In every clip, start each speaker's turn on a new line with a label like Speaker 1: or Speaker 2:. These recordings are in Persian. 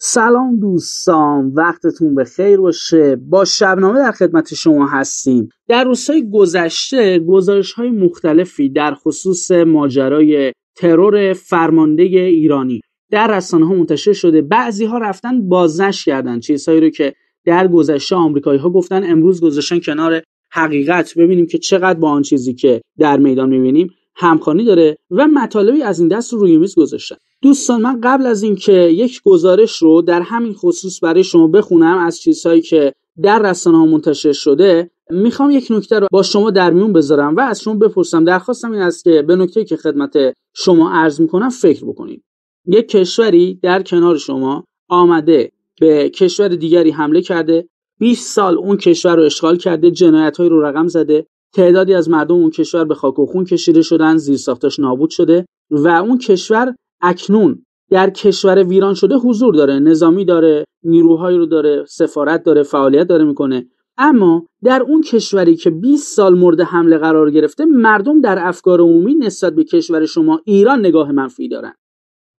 Speaker 1: سلام دوستان وقتتون به خیر باشه با شبنامه در خدمت شما هستیم در روزهای گذشته گزارش های مختلفی در خصوص ماجرای ترور فرمانده ایرانی در رسانه ها منتشر شده بعضی ها رفتن بازنش کردن چیزهایی رو که در گذشته آمریکایی ها گفتن امروز گذاشتن کنار حقیقت ببینیم که چقدر با آن چیزی که در میدان میبینیم همخوانی داره و مطالبی از این دست روی میز گذاشتن دوستان من قبل از اینکه یک گزارش رو در همین خصوص برای شما بخونم از چیزهایی که در رسانه ها منتشر شده میخوام یک نکته رو با شما در میون بذارم و از شما بپرسم درخواستم این است که به نکته که خدمت شما عرض میکنم فکر بکنید یک کشوری در کنار شما آمده به کشور دیگری حمله کرده 20 سال اون کشور رو اشغال کرده های رو رقم زده تعدادی از مردم اون کشور به خاک و خون کشیده شدن زیرساختاش نابود شده و اون کشور اکنون در کشور ویران شده حضور داره نظامی داره نیروهایی رو داره سفارت داره فعالیت داره میکنه اما در اون کشوری که 20 سال مورد حمله قرار گرفته مردم در افکار عمومی نسبت به کشور شما ایران نگاه منفی دارن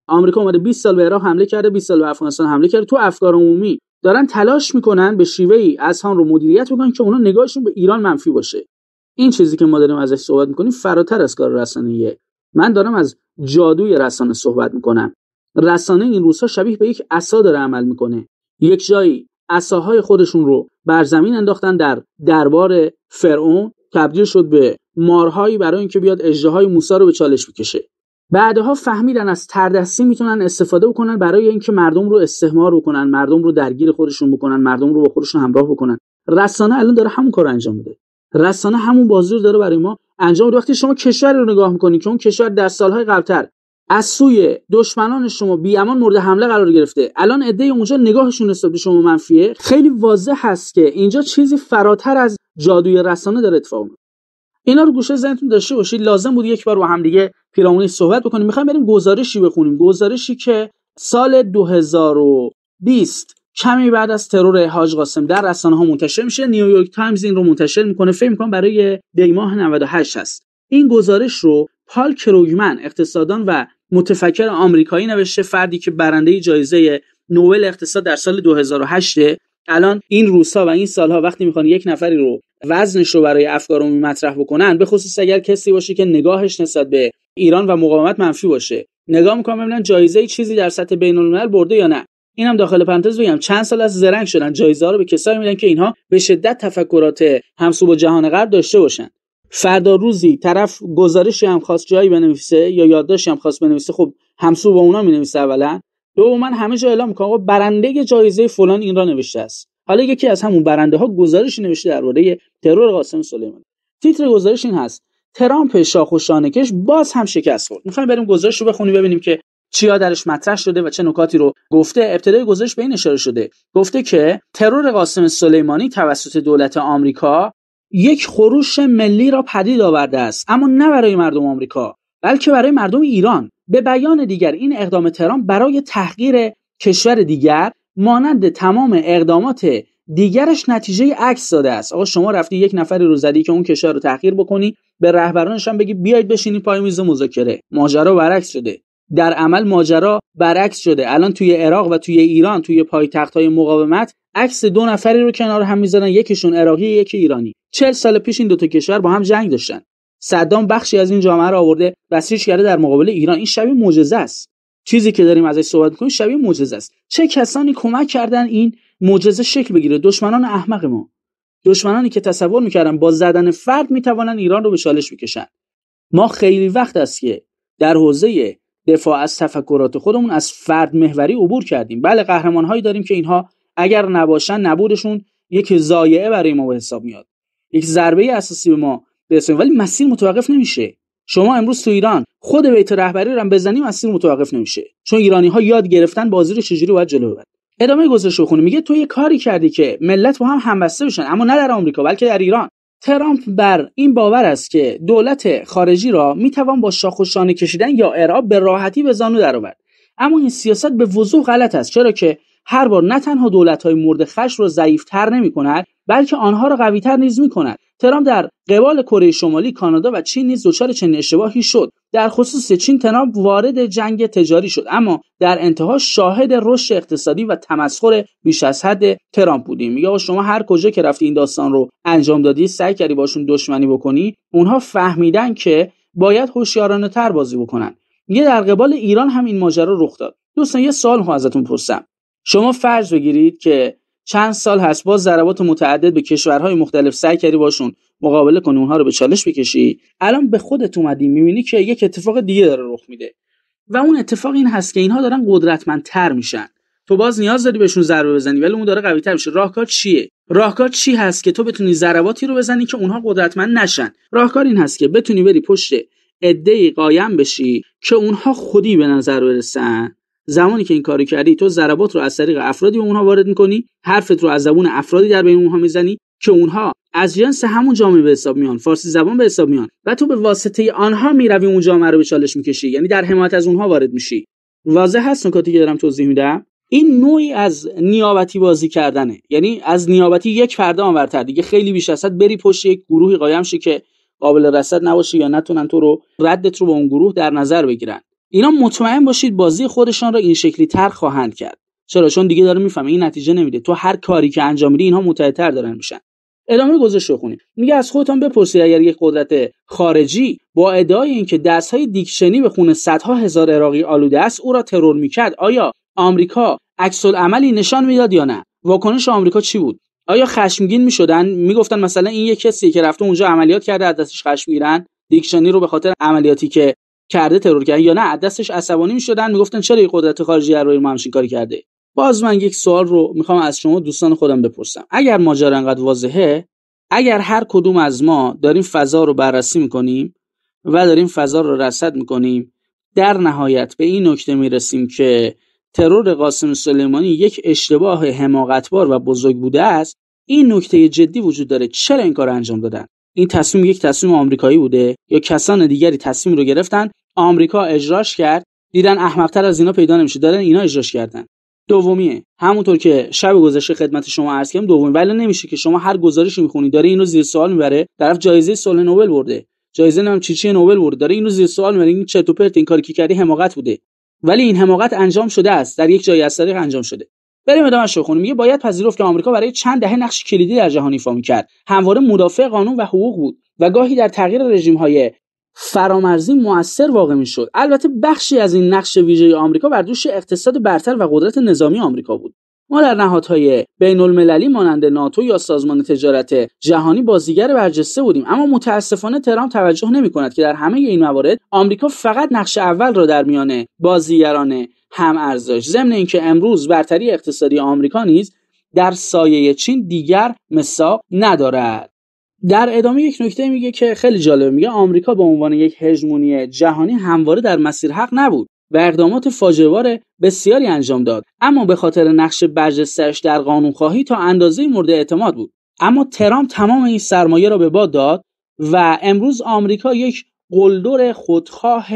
Speaker 1: آمریکا اومده 20 سال به عراق حمله کرده 20 سال به افغانستان حمله کرده تو افکار عمومی دارن تلاش میکنن به شیوه ای از هان رو مدیریت میکنن که اونا نگاهشون به ایران منفی باشه این چیزی که ما داریم ازش صحبت میکنیم فراتر از کار رسانه‌ایه من دارم از جادوی رسانه صحبت میکنم رسانه این روزها شبیه به یک عصا داره عمل میکنه یک جایی عصاهای خودشون رو بر زمین انداختن در دربار فرعون تبدیل شد به مارهایی برای اینکه بیاد اژدهای موسی رو به چالش بکشه بعدها فهمیدن از تردستی میتونن استفاده بکنن برای اینکه مردم رو استعمار بکنن مردم رو درگیر خودشون بکنن مردم رو با خودشون همراه بکنن رسانه الان داره همون کار انجام میده رسانه همون بازی داره برای ما انجام وقتی شما کشور رو نگاه میکنید که اون کشور در سالهای قبلتر از سوی دشمنان شما امان مورد حمله قرار گرفته الان عده اونجا نگاهشون نسبت به شما منفیه خیلی واضح هست که اینجا چیزی فراتر از جادوی رسانه داره اتفاق میفته اینا رو گوشه زنتون داشته باشید لازم بود یک بار با هم دیگه پیرامونی صحبت بکنیم میخوایم بریم گزارشی بخونیم گزارشی که سال 2020 کمی بعد از ترور حاج قاسم در رسانه ها منتشر میشه نیویورک تایمز این رو منتشر میکنه فکر میکنم برای دی ماه 98 هست این گزارش رو پال کروگمن اقتصاددان و متفکر آمریکایی نوشته فردی که برنده جایزه نوبل اقتصاد در سال 2008 الان این روزها و این سالها وقتی میخوان یک نفری رو وزنش رو برای افکار عمومی مطرح بکنن به خصوص اگر کسی باشه که نگاهش نسبت به ایران و مقاومت منفی باشه نگاه میکنم ببینن جایزه چیزی در سطح بین برده یا نه اینم داخل پرانتز بگم چند سال از زرنگ شدن جایزه رو به کسایی میدن که اینها به شدت تفکرات همسو با جهان غرب داشته باشن فردا روزی طرف گزارشی هم خواست جایی بنویسه یا یادداشتی هم خواست بنویسه خب همسو با اونا مینویسه اولا دوم من همه جا اعلام میکنم آقا برنده جایزه فلان این را نوشته است حالا یکی از همون برنده ها گزارشی نوشته درباره ترور قاسم سلیمانی تیتر گزارش این هست ترامپ شاخ و شانکش باز هم شکست خورد میخوایم بریم گزارش رو بخونیم ببینیم که چیا درش مطرح شده و چه نکاتی رو گفته ابتدای گزارش به این اشاره شده گفته که ترور قاسم سلیمانی توسط دولت آمریکا یک خروش ملی را پدید آورده است اما نه برای مردم آمریکا بلکه برای مردم ایران به بیان دیگر این اقدام ترام برای تحقیر کشور دیگر مانند تمام اقدامات دیگرش نتیجه عکس داده است آقا شما رفتی یک نفری رو زدی که اون کشور رو تحقیر بکنی به رهبرانش هم بگی بیاید بشینید پای میز مذاکره ماجرا برعکس شده در عمل ماجرا برعکس شده الان توی عراق و توی ایران توی پایتخت های مقاومت عکس دو نفری رو کنار هم میذارن یکیشون عراقی یکی ایرانی چل سال پیش این دوتا کشور با هم جنگ داشتن صدام بخشی از این جامعه رو آورده بسیج کرده در مقابل ایران این شبیه معجزه است چیزی که داریم ازش صحبت میکنیم شبیه معجزه است چه کسانی کمک کردن این معجزه شکل بگیره دشمنان احمق ما دشمنانی که تصور میکردن با زدن فرد میتوانن ایران رو به چالش بکشن ما خیلی وقت است که در حوزه دفاع از تفکرات خودمون از فرد محوری عبور کردیم بله قهرمان هایی داریم که اینها اگر نباشن نبودشون یک زایعه برای ما به حساب میاد یک ضربه اساسی به ما به ولی مسیر متوقف نمیشه شما امروز تو ایران خود بیت رهبری رو هم بزنیم مسیر متوقف نمیشه چون ایرانی ها یاد گرفتن بازی رو چجوری باید جلو ببرن ادامه گزارش رو میگه تو یه کاری کردی که ملت با هم همبسته بشن اما نه در آمریکا بلکه در ایران ترامپ بر این باور است که دولت خارجی را می توان با شاخ و شانه کشیدن یا ارعاب به راحتی به زانو درآورد اما این سیاست به وضوح غلط است چرا که هر بار نه تنها دولت های مورد خش را ضعیف تر نمی کند بلکه آنها را قوی تر نیز می کند ترامپ در قبال کره شمالی کانادا و چین نیز دچار چنین اشتباهی شد در خصوص چین ترامپ وارد جنگ تجاری شد اما در انتها شاهد رشد اقتصادی و تمسخر بیش از حد ترامپ بودیم یا شما هر کجا که رفتی این داستان رو انجام دادی سعی کردی باشون دشمنی بکنی اونها فهمیدن که باید هوشیارانه تر بازی بکنن یه در قبال ایران هم این ماجرا رخ داد دوستان یه سال ازتون پرسم شما فرض بگیرید که چند سال هست باز ضربات متعدد به کشورهای مختلف سعی کردی باشون مقابله کنی اونها رو به چالش بکشی الان به خودت اومدی میبینی که یک اتفاق دیگه داره رخ میده و اون اتفاق این هست که اینها دارن قدرتمندتر میشن تو باز نیاز داری بهشون ضربه بزنی ولی اون داره قویتر میشه راهکار چیه راهکار چی هست که تو بتونی ضرباتی رو بزنی که اونها قدرتمند نشن راهکار این هست که بتونی بری پشت عده قایم بشی که اونها خودی به نظر برسن زمانی که این کارو کردی تو ضربات رو از طریق افرادی به اونها وارد میکنی حرفت رو از زبون افرادی در بین اونها میزنی که اونها از جنس همون جامعه به حساب میان فارسی زبان به حساب میان و تو به واسطه آنها میروی اون جامعه رو به چالش میکشی یعنی در حمایت از اونها وارد میشی واضح هست نکاتی که دارم توضیح میدم این نوعی از نیابتی بازی کردنه یعنی از نیابتی یک پرده تر دیگه خیلی بیش از بری پشت یک گروهی قایم شی که قابل رصد نباشی یا نتونن تو رو ردت رو به اون گروه در نظر بگیرن اینا مطمئن باشید بازی خودشان را این شکلی تر خواهند کرد چرا چون دیگه داره میفهمه این نتیجه نمیده تو هر کاری که انجام میدی اینها متحدتر دارن میشن ادامه گذشت رو میگه از خودتان بپرسید اگر یک قدرت خارجی با ادعای اینکه دستهای دیکشنی به خون صدها هزار عراقی آلوده است او را ترور میکرد آیا آمریکا عکس عملی نشان میداد یا نه واکنش آمریکا چی بود آیا خشمگین میشدن میگفتن مثلا این کسی که رفته اونجا عملیات کرده از دستش خشم دیکشنی رو به خاطر عملیاتی که کرده ترور یا نه دستش عصبانی میشدن میگفتن چرا این قدرت خارجی روی ما همچین کاری کرده باز من یک سوال رو میخوام از شما دوستان خودم بپرسم اگر ماجرا انقدر واضحه اگر هر کدوم از ما داریم فضا رو بررسی میکنیم و داریم فضا رو رصد میکنیم در نهایت به این نکته میرسیم که ترور قاسم سلیمانی یک اشتباه حماقتبار و بزرگ بوده است این نکته جدی وجود داره چرا این کار انجام دادن این تصمیم یک تصمیم آمریکایی بوده یا کسان دیگری تصمیم رو گرفتن آمریکا اجراش کرد دیدن احمقتر از اینا پیدا نمیشه دارن اینا اجراش کردن دومیه همونطور که شب گذشته خدمت شما عرض کردم دومی ولی نمیشه که شما هر گزارشی میخونید داره اینو زیر سوال میبره طرف جایزه سال نوبل برده جایزه هم چی چی نوبل برده داره اینو زیر سوال میبره این چرت پرت این کاری که کردی حماقت بوده ولی این حماقت انجام شده است در یک جای از طریق انجام شده بریم ادامه رو خونیم میگه باید پذیرفت که آمریکا برای چند دهه نقش کلیدی در جهان ایفا کرد. همواره مدافع قانون و حقوق بود و گاهی در تغییر رژیم‌های فرامرزی موثر واقع میشد البته بخشی از این نقش ویژه آمریکا بر دوش اقتصاد برتر و قدرت نظامی آمریکا بود ما در نهادهای بین المللی مانند ناتو یا سازمان تجارت جهانی بازیگر برجسته بودیم اما متاسفانه ترامپ توجه نمی کند که در همه این موارد آمریکا فقط نقش اول را در میان بازیگران هم ارزش ضمن اینکه امروز برتری اقتصادی آمریکا نیز در سایه چین دیگر مساق ندارد در ادامه یک نکته میگه که خیلی جالبه میگه آمریکا به عنوان یک هژمونی جهانی همواره در مسیر حق نبود و اقدامات فاجعهوار بسیاری انجام داد اما به خاطر نقش برجستهاش در خواهی تا اندازه مورد اعتماد بود اما ترامپ تمام این سرمایه را به باد داد و امروز آمریکا یک قلدر خودخواه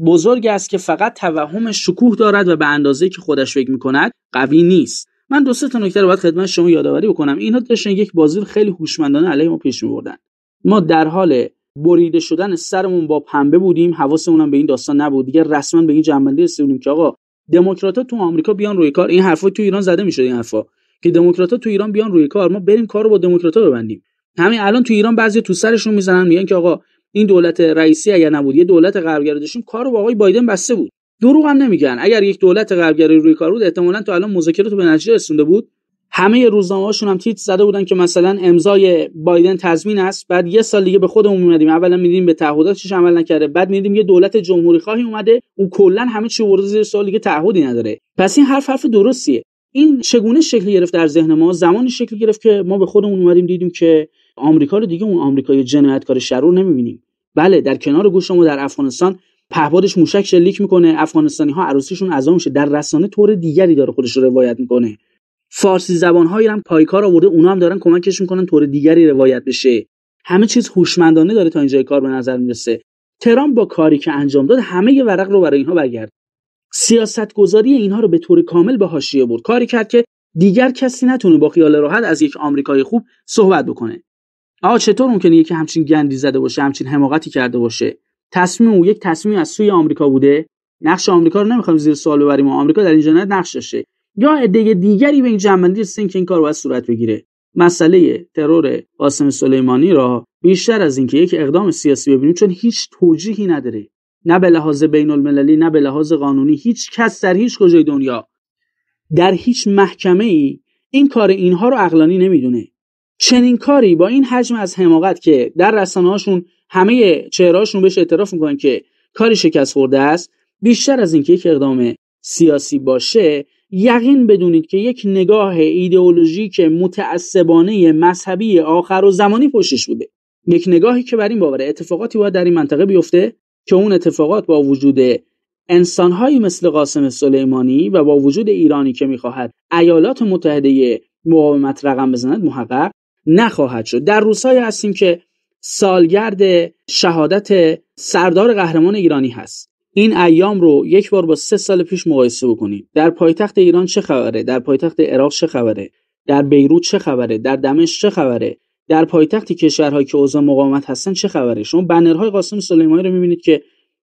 Speaker 1: بزرگ است که فقط توهم شکوه دارد و به اندازه که خودش فکر میکند قوی نیست من دو سه تا نکته رو باید خدمت شما یادآوری بکنم اینا داشتن یک بازی خیلی هوشمندانه علیه ما پیش میبردن ما در حال بریده شدن سرمون با پنبه بودیم حواسمون به این داستان نبود دیگه رسما به این جنبندی رسیدیم که آقا دموکرات تو آمریکا بیان روی کار این حرفا تو ایران زده میشد این حرفا که دموکرات تو ایران بیان روی کار ما بریم کار با دموکرات ببندیم همین الان تو ایران بعضی تو سرشون میزنن میگن که آقا این دولت رئیسی اگر نبود یه دولت غربگرا داشتیم کار با آقای بایدن بسته بود دروغ هم نمیگن اگر یک دولت غربگرایی روی کار بود احتمالاً تو الان مذاکره تو به نتیجه رسونده بود همه روزنامه‌هاشون هم تیتر زده بودن که مثلا امضای بایدن تضمین است بعد یه سال دیگه به خودمون میمدیم اولا میدیم به تعهداتش عمل نکرده بعد میدیم یه دولت جمهوری خواهی اومده او کلا همه چی ورز زیر سوال دیگه تعهدی نداره پس این حرف حرف درستیه این چگونه شکل گرفت در ذهن ما زمانی شکل گرفت که ما به خودمون اومدیم دیدیم که آمریکا رو دیگه اون آمریکای جنایتکار شرور نمیبینیم بله در کنار گوش ما در افغانستان پهبادش موشک شلیک میکنه افغانستانی ها عروسیشون عزا میشه در رسانه طور دیگری داره خودش رو روایت میکنه فارسی زبان هایی هم پایکار آورده اونا هم دارن کمکش میکنن طور دیگری روایت بشه همه چیز هوشمندانه داره تا اینجا کار به نظر میرسه ترام با کاری که انجام داد همه ی ورق رو برای اینها برگرد سیاست گذاری اینها رو به طور کامل به حاشیه برد کاری کرد که دیگر کسی نتونه با خیال راحت از یک آمریکای خوب صحبت بکنه آقا چطور ممکنه یکی همچین گندی زده باشه همچین حماقتی کرده باشه تصمیم او یک تصمیم از سوی آمریکا بوده نقش آمریکا رو نمیخوایم زیر سوال ببریم آمریکا در این جنایت نقش داشته یا عده دیگری به این جنبندی رسیدن که این کار باید صورت بگیره مسئله ترور قاسم سلیمانی را بیشتر از اینکه یک اقدام سیاسی ببینیم چون هیچ توجیهی نداره نه به لحاظ بین المللی نه به لحاظ قانونی هیچ کس در هیچ کجای دنیا در هیچ محکمه ای این کار اینها رو اقلانی نمیدونه چنین کاری با این حجم از حماقت که در رسانه هاشون همه چهرهاشون بهش اعتراف میکنن که کاری شکست خورده است بیشتر از اینکه یک اقدام سیاسی باشه یقین بدونید که یک نگاه که متعصبانه مذهبی آخر و زمانی پشتش بوده یک نگاهی که بر این باوره اتفاقاتی باید در این منطقه بیفته که اون اتفاقات با وجود انسانهایی مثل قاسم سلیمانی و با وجود ایرانی که میخواهد ایالات متحده مقاومت رقم بزند محقق نخواهد شد در روزهایی هستیم که سالگرد شهادت سردار قهرمان ایرانی هست این ایام رو یک بار با سه سال پیش مقایسه بکنید در پایتخت ایران چه خبره در پایتخت عراق چه خبره در بیروت چه خبره در دمشق چه خبره در پایتخت کشورهایی که اوضاع مقاومت هستن چه خبره شما بنرهای قاسم سلیمانی رو میبینید که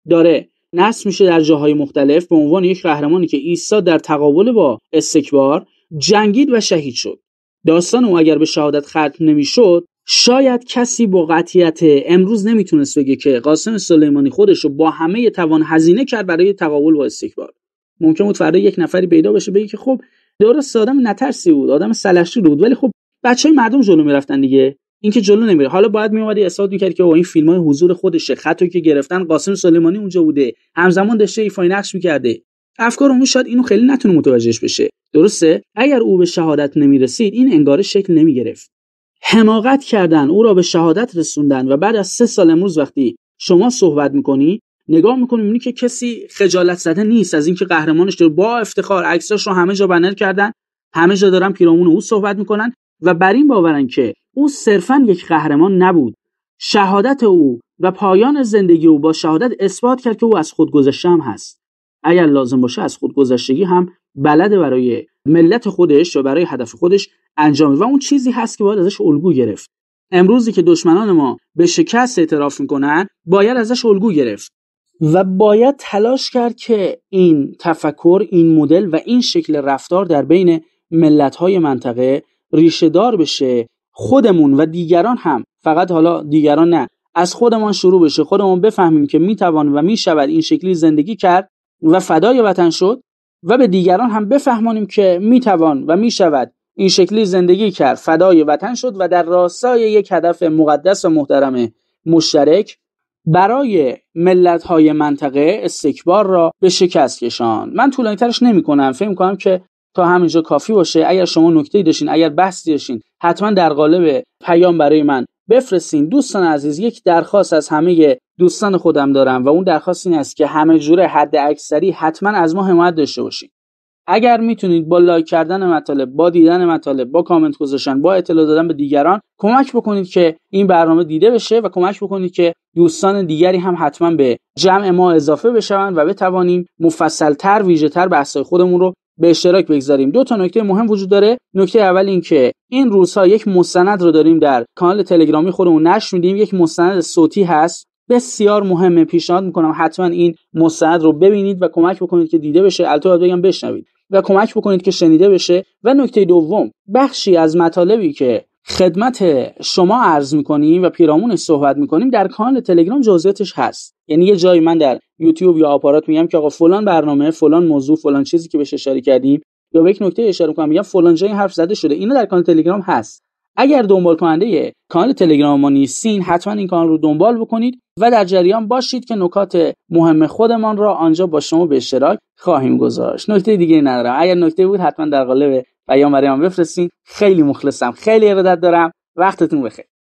Speaker 1: داره نصب میشه در جاهای مختلف به عنوان یک قهرمانی که ایستاد در تقابل با استکبار جنگید و شهید شد داستان او اگر به شهادت ختم نمیشد شاید کسی با قطیت امروز نمیتونست بگه که قاسم سلیمانی خودش رو با همه توان هزینه کرد برای تقابل با استکبار ممکن بود فردا یک نفری پیدا بشه بگه که خب درست آدم نترسی بود آدم سلشتی بود ولی خب بچه های مردم جلو میرفتن دیگه اینکه جلو نمیره حالا باید اومدی اسات میکرد که با این فیلم های حضور خودشه خطو که گرفتن قاسم سلیمانی اونجا بوده همزمان داشته ایفای نقش میکرده افکار اون شاید اینو خیلی نتونه متوجهش بشه درسته اگر او به شهادت نمی رسید این انگار شکل نمی گرفت حماقت کردن او را به شهادت رسوندن و بعد از سه سال امروز وقتی شما صحبت میکنی نگاه میکنی میبینی که کسی خجالت زده نیست از اینکه قهرمانش داره با افتخار عکساش رو همه جا بنر کردن همه جا دارن پیرامون او صحبت میکنن و بر این باورن که او صرفا یک قهرمان نبود شهادت او و پایان زندگی او با شهادت اثبات کرد که او از خودگذشته هم هست اگر لازم باشه از خودگذشتگی هم بلده برای ملت خودش و برای هدف خودش انجام و اون چیزی هست که باید ازش الگو گرفت امروزی که دشمنان ما به شکست اعتراف میکنن باید ازش الگو گرفت و باید تلاش کرد که این تفکر این مدل و این شکل رفتار در بین ملت های منطقه ریشه دار بشه خودمون و دیگران هم فقط حالا دیگران نه از خودمان شروع بشه خودمون بفهمیم که میتوان و میشود این شکلی زندگی کرد و فدای وطن شد و به دیگران هم بفهمانیم که میتوان و میشود این شکلی زندگی کرد فدای وطن شد و در راستای یک هدف مقدس و محترم مشترک برای ملت های منطقه استکبار را به شکست کشان من طولانی ترش نمی کنم فکر کنم که تا همینجا کافی باشه اگر شما نکته داشتین اگر بحثی داشتین حتما در قالب پیام برای من بفرستین دوستان عزیز یک درخواست از همه دوستان خودم دارم و اون درخواست این است که همه جوره حد اکثری حتما از ما حمایت داشته باشیم اگر میتونید با لایک کردن مطالب با دیدن مطالب با کامنت گذاشتن با اطلاع دادن به دیگران کمک بکنید که این برنامه دیده بشه و کمک بکنید که دوستان دیگری هم حتما به جمع ما اضافه بشن و بتوانیم مفصلتر ویژهتر بحثهای خودمون رو به اشتراک بگذاریم دو تا نکته مهم وجود داره نکته اول این که این روزها یک مستند رو داریم در کانال تلگرامی خودمون نشر میدیم یک مستند صوتی هست بسیار مهمه پیشنهاد میکنم حتما این مستند رو ببینید و کمک بکنید که دیده بشه البته باید بگم بشنوید و کمک بکنید که شنیده بشه و نکته دوم بخشی از مطالبی که خدمت شما عرض میکنیم و پیرامون صحبت میکنیم در کانال تلگرام جزئیاتش هست یعنی یه جایی من در یوتیوب یا آپارات میگم که آقا فلان برنامه فلان موضوع فلان چیزی که بهش اشاره کردیم یا به یک نکته اشاره میکنم میگم فلان جایی حرف زده شده اینا در کانال تلگرام هست اگر دنبال کننده کانال تلگرام ما نیستین حتما این کانال رو دنبال بکنید و در جریان باشید که نکات مهم خودمان را آنجا با شما به اشتراک خواهیم گذاشت نکته دیگه ندارم اگر نکته بود حتما در قالب پیام برای من بفرستین خیلی مخلصم خیلی ارادت دارم وقتتون بخیر